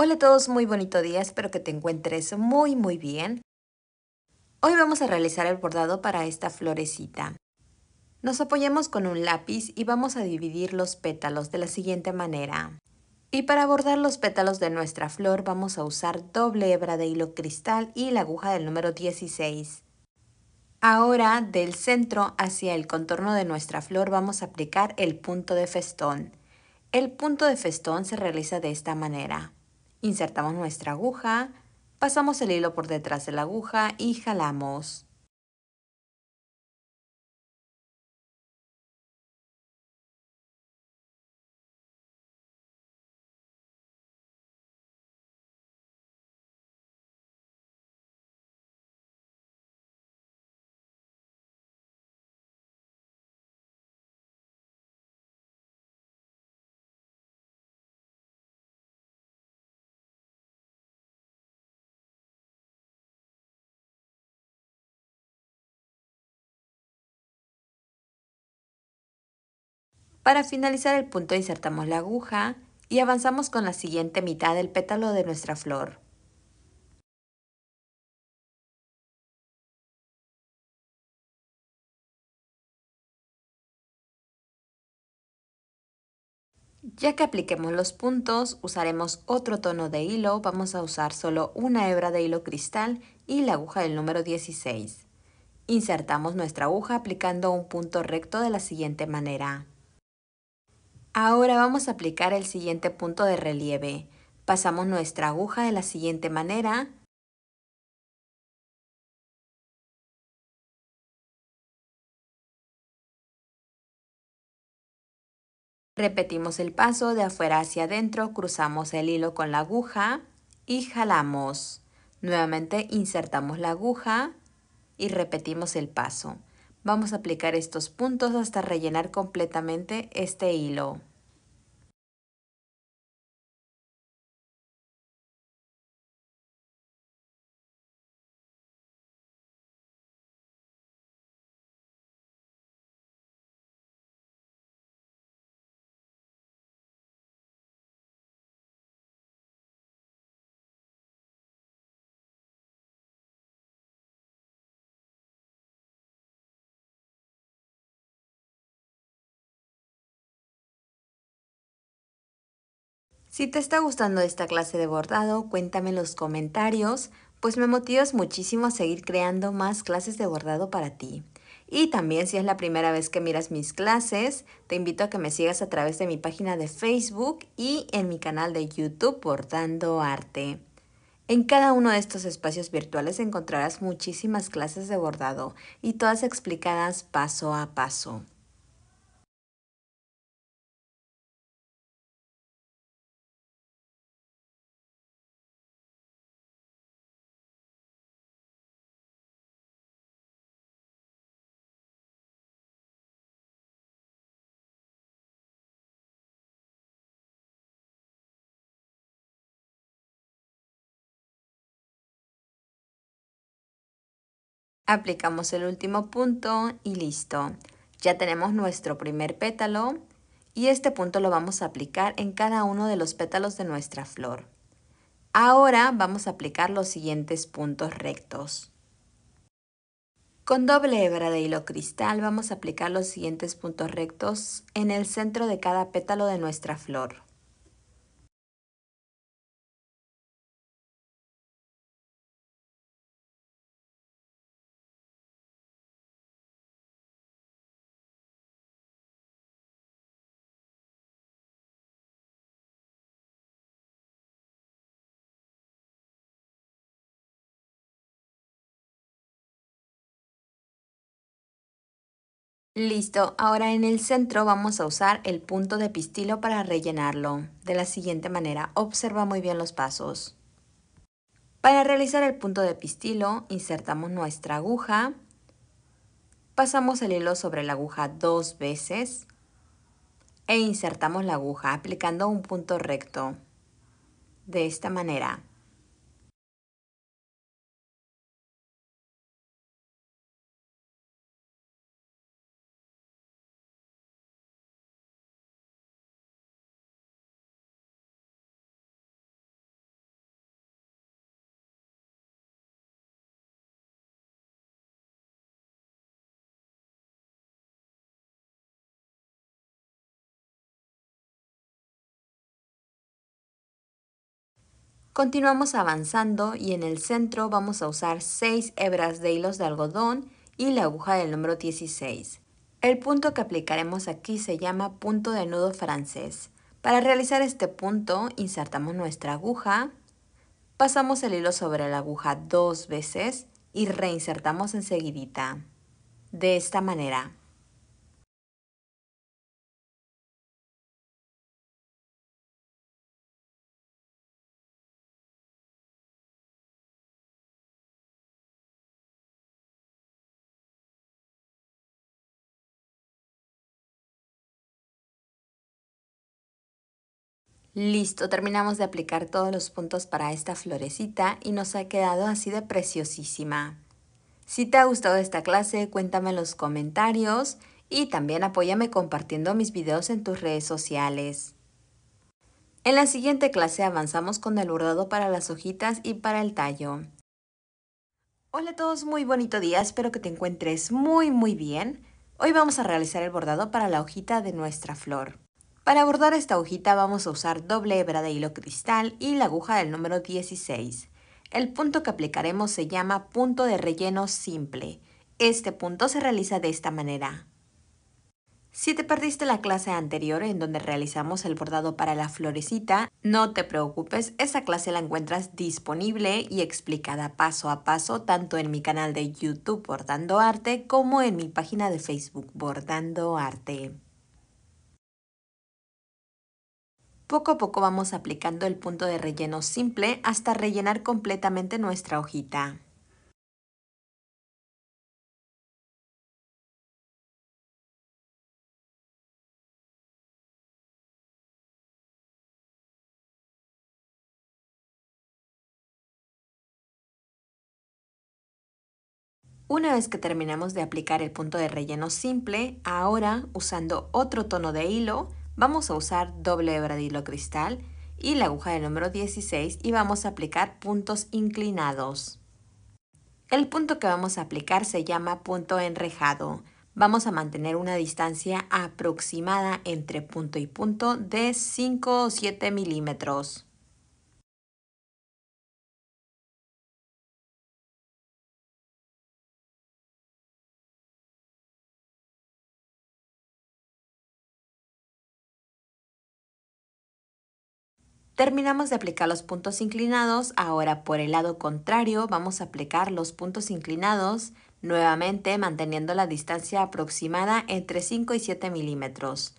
Hola a todos, muy bonito día, espero que te encuentres muy muy bien. Hoy vamos a realizar el bordado para esta florecita. Nos apoyamos con un lápiz y vamos a dividir los pétalos de la siguiente manera. Y para bordar los pétalos de nuestra flor vamos a usar doble hebra de hilo cristal y la aguja del número 16. Ahora del centro hacia el contorno de nuestra flor vamos a aplicar el punto de festón. El punto de festón se realiza de esta manera. Insertamos nuestra aguja, pasamos el hilo por detrás de la aguja y jalamos. Para finalizar el punto insertamos la aguja y avanzamos con la siguiente mitad del pétalo de nuestra flor. Ya que apliquemos los puntos, usaremos otro tono de hilo, vamos a usar solo una hebra de hilo cristal y la aguja del número 16. Insertamos nuestra aguja aplicando un punto recto de la siguiente manera. Ahora vamos a aplicar el siguiente punto de relieve. Pasamos nuestra aguja de la siguiente manera. Repetimos el paso de afuera hacia adentro, cruzamos el hilo con la aguja y jalamos. Nuevamente insertamos la aguja y repetimos el paso. Vamos a aplicar estos puntos hasta rellenar completamente este hilo. Si te está gustando esta clase de bordado, cuéntame en los comentarios, pues me motivas muchísimo a seguir creando más clases de bordado para ti. Y también si es la primera vez que miras mis clases, te invito a que me sigas a través de mi página de Facebook y en mi canal de YouTube Bordando Arte. En cada uno de estos espacios virtuales encontrarás muchísimas clases de bordado y todas explicadas paso a paso. aplicamos el último punto y listo. Ya tenemos nuestro primer pétalo y este punto lo vamos a aplicar en cada uno de los pétalos de nuestra flor. Ahora vamos a aplicar los siguientes puntos rectos. Con doble hebra de hilo cristal vamos a aplicar los siguientes puntos rectos en el centro de cada pétalo de nuestra flor. Listo, ahora en el centro vamos a usar el punto de pistilo para rellenarlo. De la siguiente manera, observa muy bien los pasos. Para realizar el punto de pistilo, insertamos nuestra aguja, pasamos el hilo sobre la aguja dos veces e insertamos la aguja aplicando un punto recto. De esta manera. Continuamos avanzando y en el centro vamos a usar 6 hebras de hilos de algodón y la aguja del número 16. El punto que aplicaremos aquí se llama punto de nudo francés. Para realizar este punto insertamos nuestra aguja, pasamos el hilo sobre la aguja dos veces y reinsertamos enseguidita. De esta manera. Listo, terminamos de aplicar todos los puntos para esta florecita y nos ha quedado así de preciosísima. Si te ha gustado esta clase, cuéntame en los comentarios y también apóyame compartiendo mis videos en tus redes sociales. En la siguiente clase avanzamos con el bordado para las hojitas y para el tallo. Hola a todos, muy bonito día, espero que te encuentres muy muy bien. Hoy vamos a realizar el bordado para la hojita de nuestra flor. Para bordar esta hojita vamos a usar doble hebra de hilo cristal y la aguja del número 16. El punto que aplicaremos se llama punto de relleno simple. Este punto se realiza de esta manera. Si te perdiste la clase anterior en donde realizamos el bordado para la florecita, no te preocupes, esa clase la encuentras disponible y explicada paso a paso tanto en mi canal de YouTube Bordando Arte como en mi página de Facebook Bordando Arte. Poco a poco vamos aplicando el punto de relleno simple hasta rellenar completamente nuestra hojita. Una vez que terminamos de aplicar el punto de relleno simple, ahora usando otro tono de hilo, Vamos a usar doble hilo cristal y la aguja de número 16 y vamos a aplicar puntos inclinados. El punto que vamos a aplicar se llama punto enrejado. Vamos a mantener una distancia aproximada entre punto y punto de 5 o 7 milímetros. Terminamos de aplicar los puntos inclinados, ahora por el lado contrario vamos a aplicar los puntos inclinados, nuevamente manteniendo la distancia aproximada entre 5 y 7 milímetros.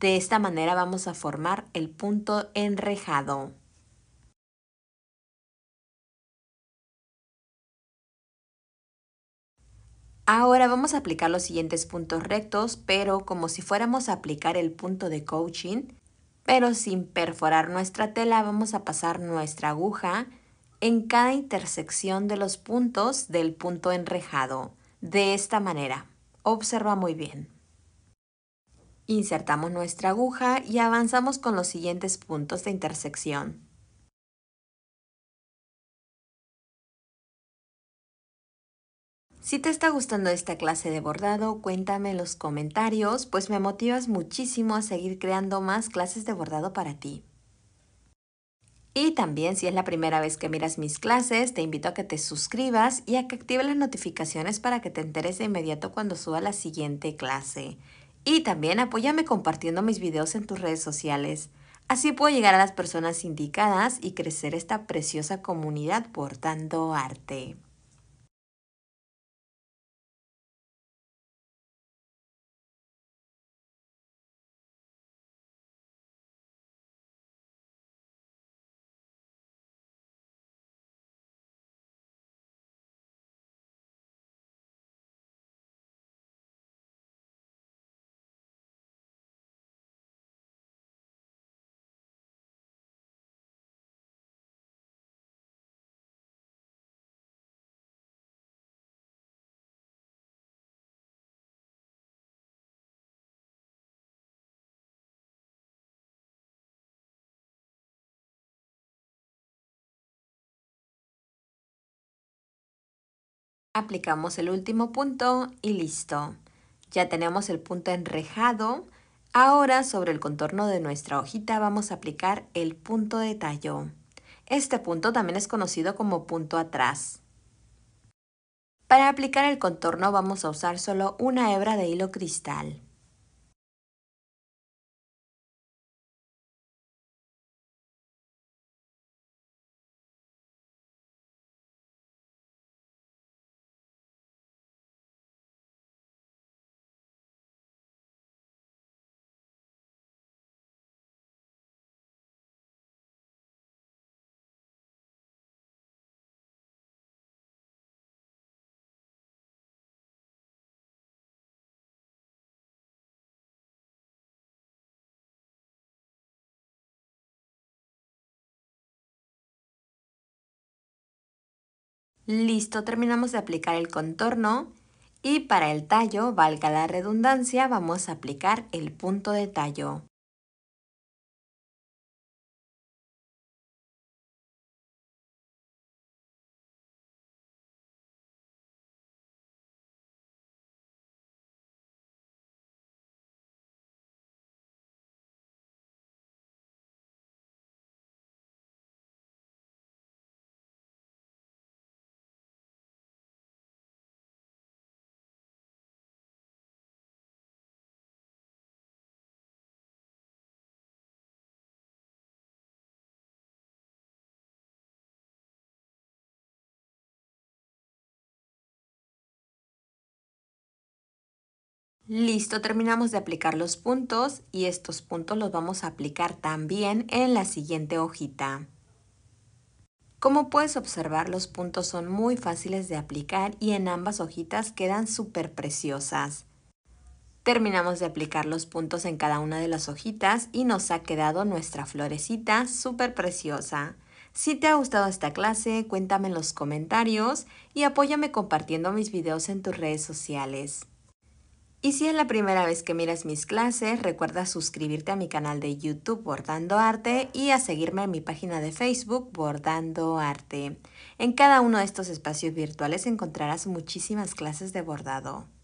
De esta manera vamos a formar el punto enrejado. Ahora vamos a aplicar los siguientes puntos rectos, pero como si fuéramos a aplicar el punto de coaching, pero sin perforar nuestra tela vamos a pasar nuestra aguja en cada intersección de los puntos del punto enrejado, de esta manera. Observa muy bien. Insertamos nuestra aguja y avanzamos con los siguientes puntos de intersección. Si te está gustando esta clase de bordado, cuéntame en los comentarios, pues me motivas muchísimo a seguir creando más clases de bordado para ti. Y también si es la primera vez que miras mis clases, te invito a que te suscribas y a que actives las notificaciones para que te enteres de inmediato cuando suba la siguiente clase. Y también apóyame compartiendo mis videos en tus redes sociales. Así puedo llegar a las personas indicadas y crecer esta preciosa comunidad portando arte. aplicamos el último punto y listo. Ya tenemos el punto enrejado. Ahora sobre el contorno de nuestra hojita vamos a aplicar el punto de tallo. Este punto también es conocido como punto atrás. Para aplicar el contorno vamos a usar solo una hebra de hilo cristal. Listo, terminamos de aplicar el contorno y para el tallo, valga la redundancia, vamos a aplicar el punto de tallo. Listo, terminamos de aplicar los puntos y estos puntos los vamos a aplicar también en la siguiente hojita. Como puedes observar, los puntos son muy fáciles de aplicar y en ambas hojitas quedan súper preciosas. Terminamos de aplicar los puntos en cada una de las hojitas y nos ha quedado nuestra florecita súper preciosa. Si te ha gustado esta clase, cuéntame en los comentarios y apóyame compartiendo mis videos en tus redes sociales. Y si es la primera vez que miras mis clases, recuerda suscribirte a mi canal de YouTube Bordando Arte y a seguirme en mi página de Facebook Bordando Arte. En cada uno de estos espacios virtuales encontrarás muchísimas clases de bordado.